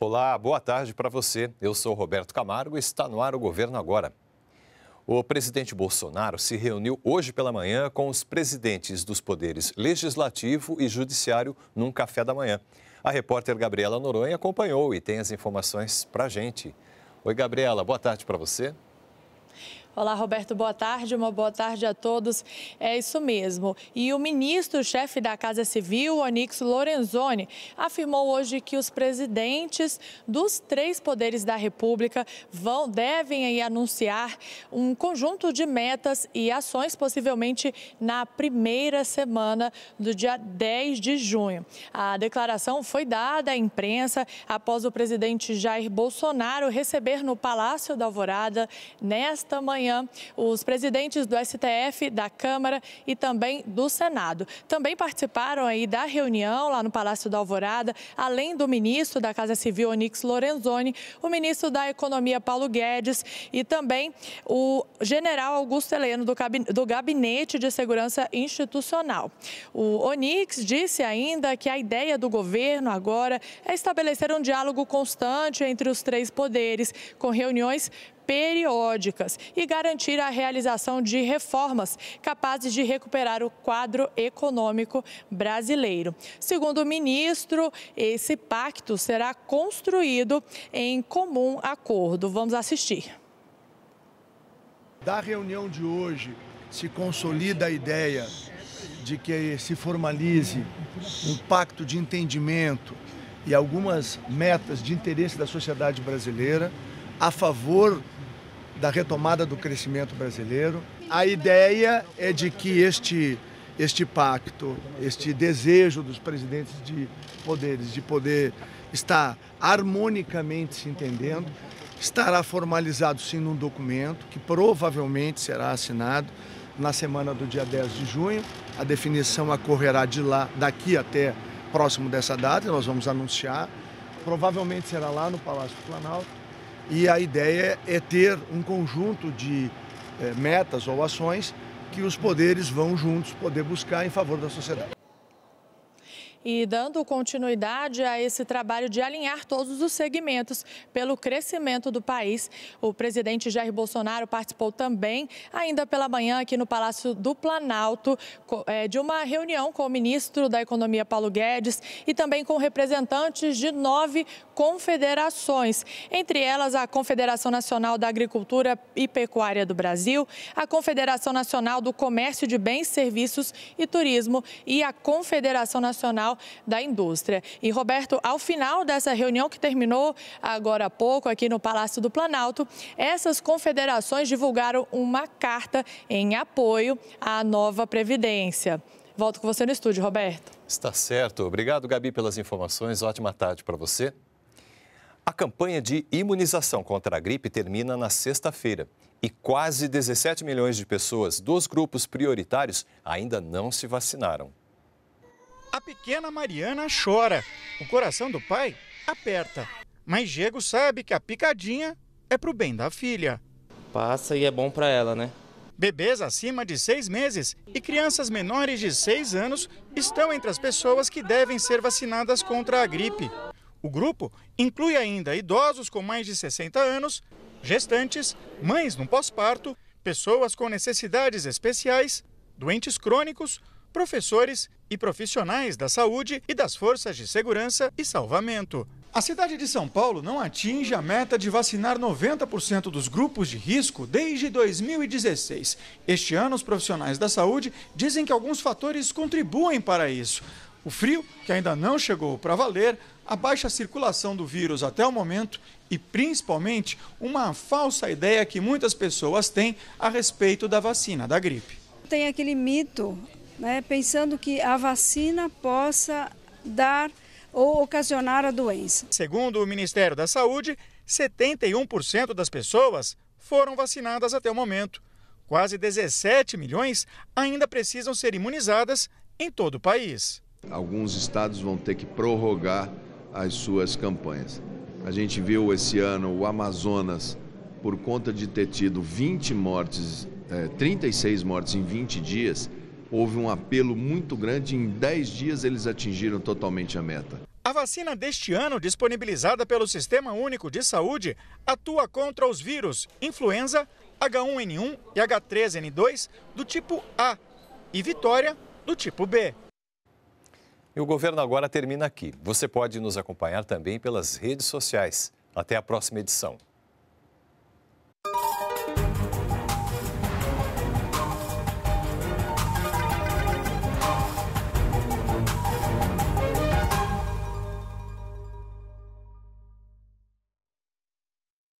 Olá, boa tarde para você. Eu sou Roberto Camargo e está no ar o Governo Agora. O presidente Bolsonaro se reuniu hoje pela manhã com os presidentes dos poderes legislativo e judiciário num café da manhã. A repórter Gabriela Noronha acompanhou e tem as informações para gente. Oi, Gabriela, boa tarde para você. Olá, Roberto, boa tarde, uma boa tarde a todos. É isso mesmo. E o ministro-chefe da Casa Civil, Onix Lorenzoni, afirmou hoje que os presidentes dos três poderes da República vão, devem aí anunciar um conjunto de metas e ações, possivelmente na primeira semana do dia 10 de junho. A declaração foi dada à imprensa após o presidente Jair Bolsonaro receber no Palácio da Alvorada, nesta manhã, os presidentes do STF, da Câmara e também do Senado. Também participaram aí da reunião lá no Palácio da Alvorada, além do ministro da Casa Civil, Onix Lorenzoni, o ministro da Economia, Paulo Guedes, e também o general Augusto Heleno, do Gabinete de Segurança Institucional. O Onix disse ainda que a ideia do governo agora é estabelecer um diálogo constante entre os três poderes, com reuniões periódicas e garantir a realização de reformas capazes de recuperar o quadro econômico brasileiro. Segundo o ministro, esse pacto será construído em comum acordo. Vamos assistir. Da reunião de hoje se consolida a ideia de que se formalize um pacto de entendimento e algumas metas de interesse da sociedade brasileira a favor da retomada do crescimento brasileiro. A ideia é de que este, este pacto, este desejo dos presidentes de poderes de poder estar harmonicamente se entendendo, estará formalizado sim num documento que provavelmente será assinado na semana do dia 10 de junho. A definição ocorrerá de lá daqui até próximo dessa data, nós vamos anunciar. Provavelmente será lá no Palácio do Planalto e a ideia é ter um conjunto de eh, metas ou ações que os poderes vão juntos poder buscar em favor da sociedade e dando continuidade a esse trabalho de alinhar todos os segmentos pelo crescimento do país. O presidente Jair Bolsonaro participou também, ainda pela manhã, aqui no Palácio do Planalto, é, de uma reunião com o ministro da Economia, Paulo Guedes, e também com representantes de nove confederações, entre elas a Confederação Nacional da Agricultura e Pecuária do Brasil, a Confederação Nacional do Comércio de Bens, Serviços e Turismo e a Confederação Nacional da Indústria. E, Roberto, ao final dessa reunião que terminou agora há pouco aqui no Palácio do Planalto, essas confederações divulgaram uma carta em apoio à nova Previdência. Volto com você no estúdio, Roberto. Está certo. Obrigado, Gabi, pelas informações. Ótima tarde para você. A campanha de imunização contra a gripe termina na sexta-feira e quase 17 milhões de pessoas dos grupos prioritários ainda não se vacinaram. A pequena Mariana chora, o coração do pai aperta. Mas Diego sabe que a picadinha é pro bem da filha. Passa e é bom para ela, né? Bebês acima de seis meses e crianças menores de seis anos estão entre as pessoas que devem ser vacinadas contra a gripe. O grupo inclui ainda idosos com mais de 60 anos, gestantes, mães no pós-parto, pessoas com necessidades especiais, doentes crônicos, professores e profissionais da saúde e das forças de segurança e salvamento. A cidade de São Paulo não atinge a meta de vacinar 90% dos grupos de risco desde 2016. Este ano, os profissionais da saúde dizem que alguns fatores contribuem para isso. O frio, que ainda não chegou para valer, a baixa circulação do vírus até o momento e, principalmente, uma falsa ideia que muitas pessoas têm a respeito da vacina da gripe tem aquele mito né, pensando que a vacina possa dar ou ocasionar a doença. Segundo o Ministério da Saúde, 71% das pessoas foram vacinadas até o momento. Quase 17 milhões ainda precisam ser imunizadas em todo o país. Alguns estados vão ter que prorrogar as suas campanhas. A gente viu esse ano o Amazonas, por conta de ter tido 20 mortes, 36 eh, mortes em 20 dias, houve um apelo muito grande. Em 10 dias eles atingiram totalmente a meta. A vacina deste ano, disponibilizada pelo Sistema Único de Saúde, atua contra os vírus influenza, H1N1 e H3N2 do tipo A e Vitória do tipo B. E o governo agora termina aqui. Você pode nos acompanhar também pelas redes sociais. Até a próxima edição.